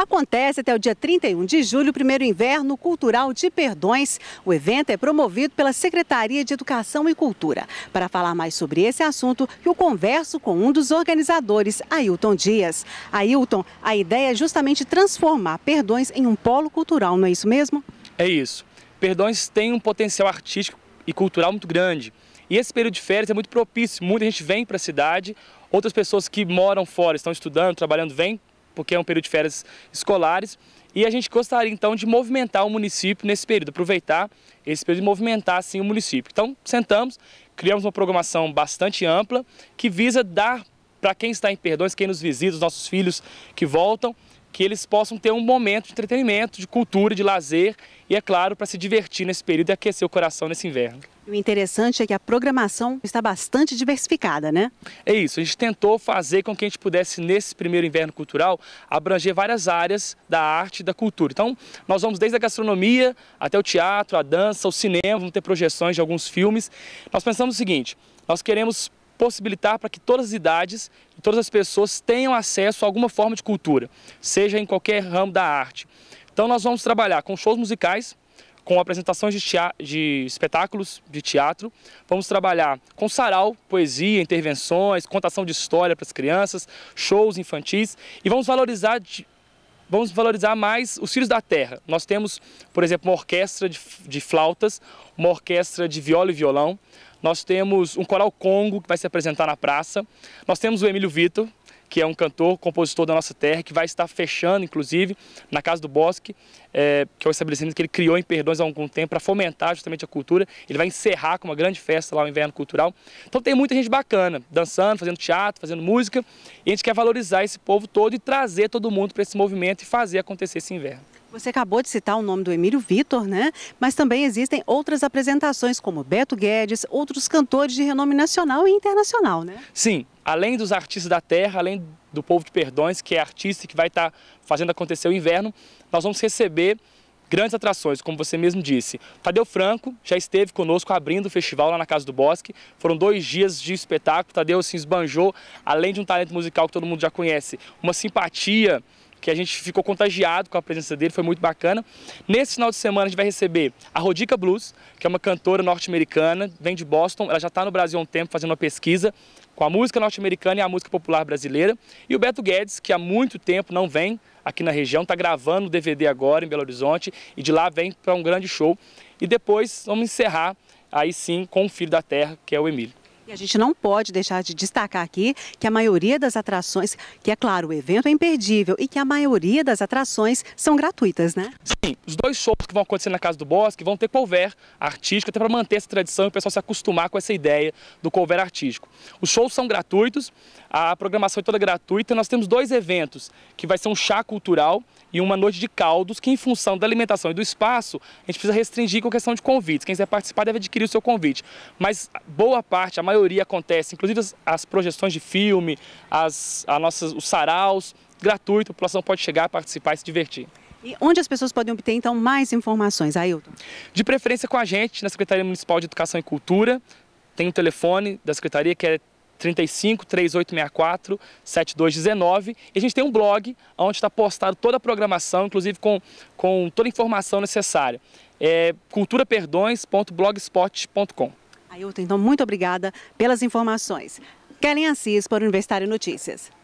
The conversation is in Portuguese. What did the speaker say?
Acontece até o dia 31 de julho o primeiro inverno cultural de Perdões. O evento é promovido pela Secretaria de Educação e Cultura. Para falar mais sobre esse assunto, eu converso com um dos organizadores, Ailton Dias. Ailton, a ideia é justamente transformar Perdões em um polo cultural, não é isso mesmo? É isso. Perdões tem um potencial artístico e cultural muito grande. E esse período de férias é muito propício. Muita gente vem para a cidade, outras pessoas que moram fora, estão estudando, trabalhando, vêm porque é um período de férias escolares. E a gente gostaria então de movimentar o município nesse período, aproveitar esse período e movimentar assim o município. Então sentamos, criamos uma programação bastante ampla que visa dar para quem está em perdões, quem nos visita, os nossos filhos que voltam, que eles possam ter um momento de entretenimento, de cultura, de lazer e, é claro, para se divertir nesse período e aquecer o coração nesse inverno. O interessante é que a programação está bastante diversificada, né? É isso, a gente tentou fazer com que a gente pudesse, nesse primeiro inverno cultural, abranger várias áreas da arte e da cultura. Então, nós vamos desde a gastronomia até o teatro, a dança, o cinema, vamos ter projeções de alguns filmes. Nós pensamos o seguinte, nós queremos possibilitar para que todas as idades e todas as pessoas tenham acesso a alguma forma de cultura, seja em qualquer ramo da arte. Então nós vamos trabalhar com shows musicais, com apresentações de, de, espetáculos de teatro. Vamos trabalhar com sarau, poesia, intervenções, contação de história para as crianças, shows infantis e vamos valorizar vamos valorizar mais os filhos da terra. Nós temos, por exemplo, uma orquestra de, de flautas, uma orquestra de viola e violão, nós temos um coral Congo que vai se apresentar na praça, nós temos o Emílio Vitor, que é um cantor, compositor da nossa terra, que vai estar fechando, inclusive, na Casa do Bosque, é, que é o estabelecimento que ele criou em Perdões há algum tempo para fomentar justamente a cultura. Ele vai encerrar com uma grande festa lá o Inverno Cultural. Então tem muita gente bacana, dançando, fazendo teatro, fazendo música, e a gente quer valorizar esse povo todo e trazer todo mundo para esse movimento e fazer acontecer esse inverno. Você acabou de citar o nome do Emílio Vitor, né? Mas também existem outras apresentações, como Beto Guedes, outros cantores de renome nacional e internacional, né? Sim, além dos artistas da terra, além do povo de Perdões, que é artista e que vai estar tá fazendo acontecer o inverno, nós vamos receber grandes atrações, como você mesmo disse. Tadeu Franco já esteve conosco abrindo o festival lá na Casa do Bosque. Foram dois dias de espetáculo. Tadeu se assim, esbanjou, além de um talento musical que todo mundo já conhece, uma simpatia que a gente ficou contagiado com a presença dele, foi muito bacana. Nesse final de semana a gente vai receber a Rodica Blues, que é uma cantora norte-americana, vem de Boston, ela já está no Brasil há um tempo fazendo uma pesquisa com a música norte-americana e a música popular brasileira. E o Beto Guedes, que há muito tempo não vem aqui na região, está gravando o DVD agora em Belo Horizonte e de lá vem para um grande show. E depois vamos encerrar aí sim com o filho da terra, que é o Emílio. E a gente não pode deixar de destacar aqui que a maioria das atrações, que é claro, o evento é imperdível e que a maioria das atrações são gratuitas, né? Sim, os dois shows que vão acontecer na Casa do Bosque vão ter cover artístico, até para manter essa tradição e o pessoal se acostumar com essa ideia do cover artístico. Os shows são gratuitos, a programação é toda gratuita, nós temos dois eventos, que vai ser um chá cultural e uma noite de caldos, que em função da alimentação e do espaço, a gente precisa restringir com questão de convites. Quem quiser participar deve adquirir o seu convite. Mas boa parte, a maioria acontece, inclusive as, as projeções de filme, as, a nossas, os saraus, gratuito, a população pode chegar, participar e se divertir. E onde as pessoas podem obter, então, mais informações, Ailton? De preferência com a gente, na Secretaria Municipal de Educação e Cultura. Tem o um telefone da Secretaria, que é 35 3864 7219. E a gente tem um blog onde está postado toda a programação, inclusive com, com toda a informação necessária. É culturaperdões.blogspot.com. Ailton, então muito obrigada pelas informações. Kellen Assis para o Universitário Notícias.